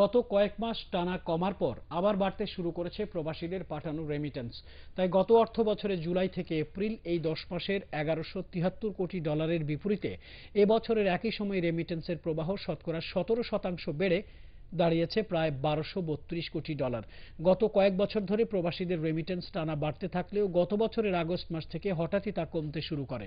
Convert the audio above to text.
গত কয়েক মাস টানা কমার পর আবার বাড়তে শুরু করেছে প্রবাসীদের পাঠানো রেমিটেন্স তাই গত অর্থ বছরে জুলাই থেকে এপ্রিল এই দশ মাসের এগারোশো তিহাত্তর কোটি ডলারের বিপরীতে এবছরের একই সময়ে রেমিটেন্সের প্রবাহ শতকরা সতেরো শতাংশ বেড়ে দাঁড়িয়েছে প্রায় বারোশো বত্রিশ কোটি ডলার গত কয়েক বছর ধরে প্রবাসীদের রেমিটেন্স টানা বাড়তে থাকলেও গত বছরের আগস্ট মাস থেকে হঠাৎই তা কমতে শুরু করে